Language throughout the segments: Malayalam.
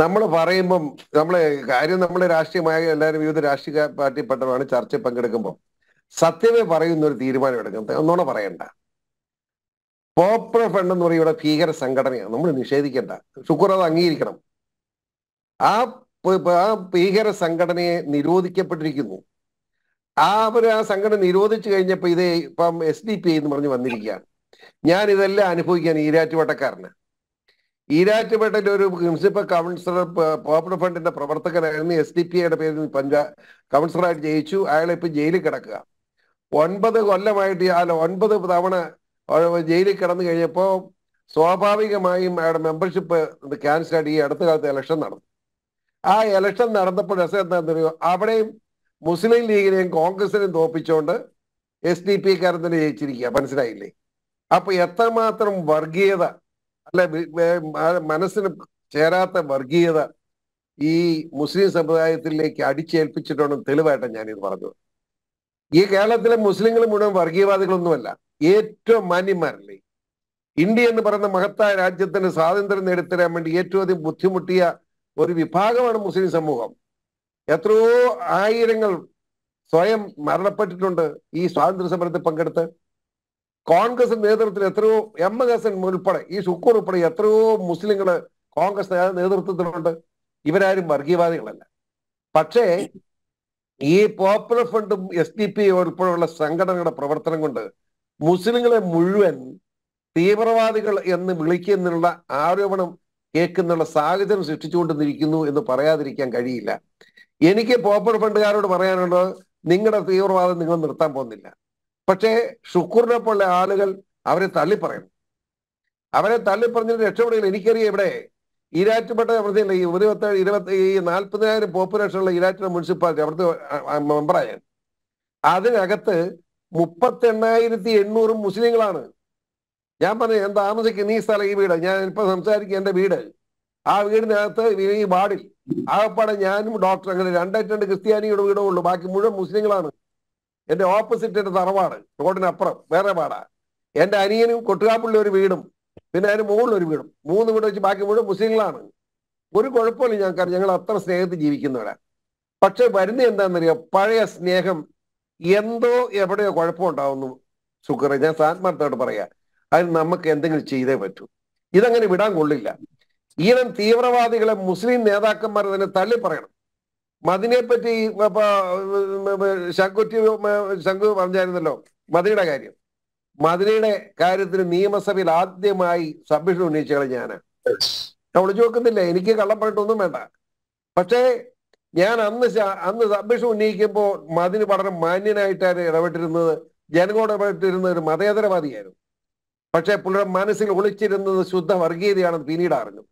നമ്മൾ പറയുമ്പം നമ്മളെ കാര്യം നമ്മളെ രാഷ്ട്രീയമായ എല്ലാവരും വിവിധ രാഷ്ട്രീയ പെട്ടതാണ് ചർച്ചയിൽ പങ്കെടുക്കുമ്പോൾ സത്യമേ പറയുന്ന ഒരു തീരുമാനം എടുക്കുന്നത് ഒന്നുകൂടെ പറയണ്ട പോപ്പുലർ ഫണ്ട് എന്ന് പറയുന്ന ഭീകര സംഘടനയാണ് നമ്മൾ നിഷേധിക്കേണ്ട ശുക്ര അത് അംഗീകരിക്കണം ആ ആ ഭീകര സംഘടനയെ നിരോധിക്കപ്പെട്ടിരിക്കുന്നു ആ അവർ ആ സംഘടന നിരോധിച്ചു കഴിഞ്ഞപ്പോൾ ഇതേ ഇപ്പം എസ് ഡി പി എന്ന് പറഞ്ഞ് വന്നിരിക്കുകയാണ് ഞാൻ ഇതെല്ലാം അനുഭവിക്കാൻ ഈരാറ്റുവട്ടക്കാരന് ഈരാറ്റുപേട്ടയിലെ ഒരു മുനിസിപ്പൽ കൗൺസിലർ പോപ്പുലർ ഫ്രണ്ടിന്റെ പ്രവർത്തകനായിരുന്നു എസ് ഡി പി ഐയുടെ പേരിൽ പഞ്ചാ കൗൺസിലറായിട്ട് ജയിച്ചു അയാളെ ഇപ്പം ജയിലിൽ കിടക്കുക ഒൻപത് കൊല്ലമായിട്ട് അല്ല ഒൻപത് തവണ ജയിലിൽ കിടന്നു കഴിഞ്ഞപ്പോൾ സ്വാഭാവികമായും അയാളുടെ മെമ്പർഷിപ്പ് ക്യാൻസലായിട്ട് ഈ അടുത്ത കാലത്ത് ഇലക്ഷൻ നടന്നു ആ ഇലക്ഷൻ നടന്നപ്പോൾ രസം എന്താണെന്ന് അറിയോ അവിടെയും മുസ്ലിം ലീഗിനെയും കോൺഗ്രസിനെയും തോപ്പിച്ചുകൊണ്ട് എസ് ഡി പി കാരൻ തന്നെ ജയിച്ചിരിക്കുക മനസ്സിലായില്ലേ അപ്പൊ എത്രമാത്രം വർഗീയത അല്ലെ മനസ്സിന് ചേരാത്ത വർഗീയത ഈ മുസ്ലിം സമുദായത്തിലേക്ക് അടിച്ചേൽപ്പിച്ചിട്ടുണ്ടെന്ന് തെളിവായിട്ടാണ് ഞാനിത് പറഞ്ഞത് ഈ കേരളത്തിലെ മുസ്ലിങ്ങൾ മുഴുവൻ വർഗീയവാദികളൊന്നുമല്ല ഏറ്റവും മാന്യന്മാരല്ലേ ഇന്ത്യ എന്ന് പറയുന്ന മഹത്തായ രാജ്യത്തിന് സ്വാതന്ത്ര്യം നേടിത്തരാൻ വേണ്ടി ഏറ്റവും അധികം ബുദ്ധിമുട്ടിയ ഒരു വിഭാഗമാണ് മുസ്ലിം സമൂഹം എത്രയോ ആയിരങ്ങൾ സ്വയം മരണപ്പെട്ടിട്ടുണ്ട് ഈ സ്വാതന്ത്ര്യ സമരത്തിൽ പങ്കെടുത്ത് കോൺഗ്രസിന്റെ നേതൃത്വത്തിൽ എത്രയോ എം ഹസൻ ഉൾപ്പെടെ ഈ ഷുക്കൂർ ഉൾപ്പെടെ എത്രയോ മുസ്ലിങ്ങള് കോൺഗ്രസ് നേതൃത്വത്തിലുണ്ട് ഇവരാരും വർഗീയവാദികളല്ല പക്ഷേ ഈ പോപ്പുലർ ഫണ്ടും എസ് ഡി പി ഉൾപ്പെടെയുള്ള സംഘടനകളുടെ പ്രവർത്തനം കൊണ്ട് മുസ്ലിങ്ങളെ മുഴുവൻ തീവ്രവാദികൾ എന്ന് വിളിക്കുന്നുള്ള ആരോപണം കേൾക്കുന്നുള്ള സാഹചര്യം സൃഷ്ടിച്ചുകൊണ്ടിരിക്കുന്നു എന്ന് പറയാതിരിക്കാൻ കഴിയില്ല എനിക്ക് പോപ്പുലർ ഫണ്ടുകാരോട് പറയാനുള്ളത് നിങ്ങളുടെ തീവ്രവാദം നിങ്ങൾ നിർത്താൻ പോകുന്നില്ല പക്ഷേ ഷുക്കൂറിനെ പോലെ ആളുകൾ അവരെ തള്ളിപ്പറയും അവരെ തള്ളിപ്പറഞ്ഞിട്ട് രക്ഷപ്പെടുകയില്ല എനിക്കറിയാം ഇവിടെ ഈരാറ്റുപേട്ട അവിടുത്തെ ഈ ഇരുപത്തേഴ് ഇരുപത്തി ഈ നാൽപ്പതിനായിരം പോപ്പുലേഷനുള്ള ഈരാറ്റുപേട്ട മുനിസിപ്പാലിറ്റി അവിടുത്തെ മെമ്പറായ അതിനകത്ത് മുപ്പത്തി എണ്ണായിരത്തി എണ്ണൂറ് മുസ്ലിങ്ങളാണ് ഞാൻ പറഞ്ഞു ഞാൻ താമസിക്കുന്ന നീ സ്ഥലം ഈ വീട് ഞാൻ ഇപ്പൊ സംസാരിക്കും എന്റെ വീട് ആ വീടിനകത്ത് ഈ വാർഡിൽ ആകപ്പാടെ ഞാനും ഡോക്ടർ അങ്ങനെ രണ്ടായിട്ട് രണ്ട് ക്രിസ്ത്യാനിയുടെ വീടേ ഉള്ളൂ ബാക്കി മുഴുവൻ മുസ്ലിങ്ങളാണ് എന്റെ ഓപ്പോസിറ്റ് എന്റെ തറവാട് റോഡിനപ്പുറം വേറെ പാടാ എന്റെ അനിയനും കൊട്ടുകാപ്പുള്ള ഒരു വീടും പിന്നെ അതിന് മുകളിൽ ഒരു വീടും മൂന്ന് വീട് വെച്ച് ബാക്കി മുഴുവൻ മുസ്ലിങ്ങളാണ് ഒരു കുഴപ്പമില്ല ഞങ്ങൾക്ക് ഞങ്ങൾ അത്ര സ്നേഹത്തിൽ ജീവിക്കുന്നവരാ പക്ഷെ വരുന്ന എന്താണെന്നറിയോ പഴയ സ്നേഹം എന്തോ എവിടെയോ കുഴപ്പമുണ്ടാവുന്നു സുഖറ ഞാൻ സാത്മാർത്ഥമായിട്ട് പറയാ അതിന് നമുക്ക് എന്തെങ്കിലും ചെയ്തേ പറ്റൂ ഇതങ്ങനെ വിടാൻ കൊള്ളില്ല ഈനം തീവ്രവാദികളെ മുസ്ലിം നേതാക്കന്മാർ തന്നെ തള്ളി പറയണം പറ്റി ശങ്കുറ്റി ശങ്കു പറഞ്ഞായിരുന്നല്ലോ മതിയുടെ കാര്യം മതിനയുടെ കാര്യത്തിൽ നിയമസഭയിൽ ആദ്യമായി സബ്മിഷൻ ഉന്നയിച്ചു ഞാന് ഞാൻ ഒളിച്ചു നോക്കുന്നില്ല എനിക്ക് കള്ളം പറഞ്ഞിട്ടൊന്നും വേണ്ട പക്ഷേ ഞാൻ അന്ന് അന്ന് സബ്മിഷൻ ഉന്നയിക്കുമ്പോൾ മതിന് വളരെ മാന്യനായിട്ടാണ് ഇടപെട്ടിരുന്നത് ജനങ്ങളോട് ഇടപെട്ടിരുന്ന ഒരു മതേതരവാദിയായിരുന്നു പക്ഷേ പുള്ളിയുടെ മനസ്സിൽ ഒളിച്ചിരുന്നത് ശുദ്ധ വർഗീയതയാണെന്ന് പിന്നീട് അറിഞ്ഞു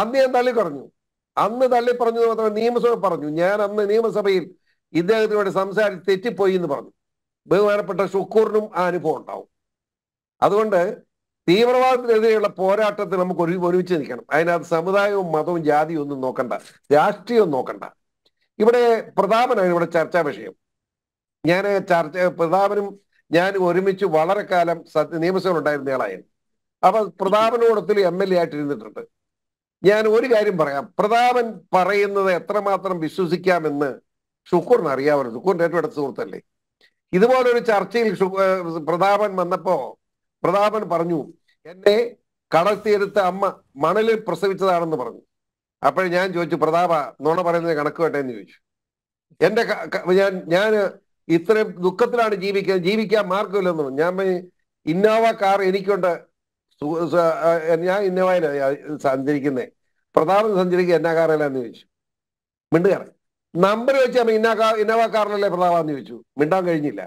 അന്ന് ഞാൻ തള്ളിക്കുറഞ്ഞു അന്ന് തള്ളി പറഞ്ഞു മാത്രമേ നിയമസഭ പറഞ്ഞു ഞാൻ അന്ന് നിയമസഭയിൽ ഇദ്ദേഹത്തിനോട് സംസാരിച്ച് തെറ്റിപ്പോയി എന്ന് പറഞ്ഞു ബഹുമാനപ്പെട്ട ഷുക്കൂറിനും ആ അനുഭവം ഉണ്ടാവും അതുകൊണ്ട് തീവ്രവാദത്തിനെതിരെയുള്ള പോരാട്ടത്തിൽ നമുക്ക് ഒരു ഒരുമിച്ച് നിൽക്കണം അതിനകത്ത് സമുദായവും മതവും ജാതിയും ഒന്നും നോക്കണ്ട രാഷ്ട്രീയവും നോക്കണ്ട ഇവിടെ പ്രതാപനാണ് ഇവിടെ ചർച്ചാ വിഷയം ഞാൻ ചർച്ച പ്രതാപനും ഞാൻ ഒരുമിച്ച് വളരെ കാലം നിയമസഭയിൽ ഉണ്ടായിരുന്ന ആളായിരുന്നു അപ്പൊ പ്രതാപനോടത്തിൽ എം എൽ എ ആയിട്ടിരുന്നിട്ടുണ്ട് ഞാൻ ഒരു കാര്യം പറയാം പ്രതാപൻ പറയുന്നത് എത്രമാത്രം വിശ്വസിക്കാമെന്ന് ഷുക്കൂറിന് അറിയാമായിരുന്നു ഷുക്കൂറിൻ്റെ ഏറ്റവും അടുത്ത സുഹൃത്തല്ലേ ഇതുപോലൊരു ചർച്ചയിൽ പ്രതാപൻ വന്നപ്പോ പ്രതാപൻ പറഞ്ഞു എന്നെ തീരത്ത് അമ്മ മണലിൽ പ്രസവിച്ചതാണെന്ന് പറഞ്ഞു അപ്പോഴും ഞാൻ ചോദിച്ചു പ്രതാപ നുണ പറയുന്നത് കണക്ക് വേട്ടെ എന്ന് ചോദിച്ചു എന്റെ ഞാൻ ഞാൻ ഇത്രയും ദുഃഖത്തിലാണ് ജീവിക്കുന്നത് ജീവിക്കാൻ മാർഗമില്ലെന്ന് ഞാൻ ഇന്നോവ കാർ എനിക്കുണ്ട് ഞാൻ ഇന്നോവയില സഞ്ചരിക്കുന്നത് പ്രതാപൻ സഞ്ചരിക്കുക എന്നാ കാറിലാന്ന് ചോദിച്ചു മിണ്ടുകാരൻ നമ്പർ വെച്ചാൽ ഇന്ന ഇന്നോവ കാറിലല്ലേ പ്രതാപാന്ന് ചോദിച്ചു മിണ്ടാൻ കഴിഞ്ഞില്ല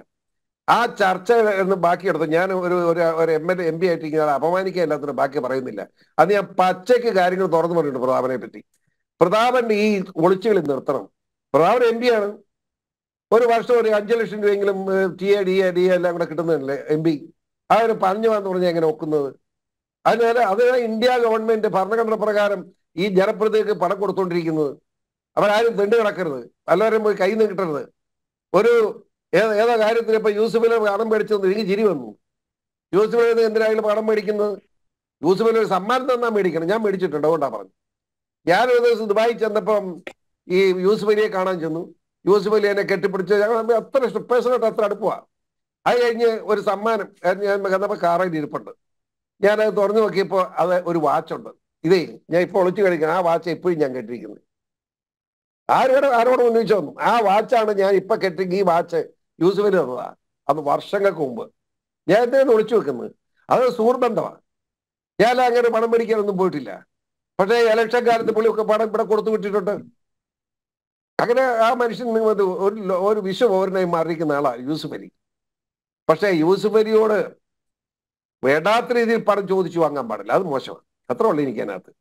ആ ചർച്ച എന്ന് ബാക്കിയെടുത്ത് ഞാൻ ഒരു ഒരു എം എൽ എം പി ആയിട്ട് ഇങ്ങനെ അപമാനിക്കാൻ ഇല്ലാത്തതിന് ബാക്കി പറയുന്നില്ല അത് ഞാൻ പച്ചയ്ക്ക് കാര്യങ്ങൾ തുറന്നു പറഞ്ഞിട്ടുണ്ട് പ്രതാപനെ പറ്റി പ്രതാപന്റെ ഈ ഒളിച്ചുകളി നിർത്തണം പ്രതാപൻ എം പി ആണ് ഒരു വർഷം ഒരു അഞ്ചു ലക്ഷം രൂപയെങ്കിലും T A D A D A എല്ലാം കൂടെ കിട്ടുന്നതല്ലേ എം പി ആ ഒരു പറഞ്ഞു വന്നു പറഞ്ഞാൽ എങ്ങനെ ഒക്കുന്നത് അതിനാൽ അത് ഇന്ത്യ ഗവൺമെന്റ് ഭരണഘടന പ്രകാരം ഈ ജനപ്രതിക്ക് പണം കൊടുത്തോണ്ടിരിക്കുന്നത് അവരാരും തെണ്ടി കിടക്കരുത് എല്ലാവരും പോയി കൈ നീട്ടരുത് ഒരു ഏതാ കാര്യത്തിന് ഇപ്പൊ യൂസുഫിലെ പണം മേടിച്ചത് എനിക്ക് ചിരി വന്നു യൂസുഫിലെ എന്തിനായാലും പണം മേടിക്കുന്നത് യൂസുഫിലെ ഒരു സമ്മാനം തന്നാ മേടിക്കണം ഞാൻ മേടിച്ചിട്ടുണ്ട് അതുകൊണ്ടാ പറഞ്ഞു ഞാൻ ഒരു ദിവസം ദുബായി ചെന്നപ്പം ഈ യൂസുഫ് അലിയെ കാണാൻ ചെന്നു യൂസുഫ് അലി എന്നെ കെട്ടിപ്പിടിച്ച് ഞങ്ങൾ അത്ര പേഴ്സണായിട്ട് അത്ര അടുപ്പമാണ് അത് കഴിഞ്ഞ് ഒരു സമ്മാനം ഞാൻ കണ്ടപ്പോൾ കാറയിൽ ഇരിപ്പുണ്ട് ഞാനത് തുറന്നു നോക്കിയപ്പോൾ അത് ഒരു വാച്ചുണ്ട് ഇതേ ഞാൻ ഇപ്പോൾ ഒളിച്ചു കഴിക്കുന്നത് ആ വാച്ച് എപ്പോഴും ഞാൻ കെട്ടിരിക്കുന്നത് ആരോട് ആരോട് ഉന്നയിച്ചു ആ വാച്ചാണ് ഞാൻ ഇപ്പൊ കെട്ടിക്ക് ഈ വാച്ച് യൂസഫിൽ തന്നതാ അത് വർഷങ്ങൾക്ക് മുമ്പ് ഞാൻ എന്തിനാണ് ഒളിച്ചു വെക്കുന്നത് അത് സുഹൃബന്ധമാണ് ഞാൻ അങ്ങനെ പണം മേടിക്കാനൊന്നും പോയിട്ടില്ല പക്ഷേ ഇലക്ഷൻ കാലത്ത് പുള്ളിയൊക്കെ പണം ഇവിടെ കൊടുത്തു വിട്ടിട്ടുണ്ട് അങ്ങനെ ആ മനുഷ്യൻ ഒരു ഒരു വിശ്വപൗരനായി മാറിയിരിക്കുന്ന ആളാണ് യൂസുഫലി പക്ഷേ യൂസുഫലിയോട് വേണ്ടാത്ത രീതിയിൽ പറഞ്ഞു ചോദിച്ചു വാങ്ങാൻ പാടില്ല അത് മോശമാണ് അത്രേ ഉള്ളൂ എനിക്കതിനകത്ത്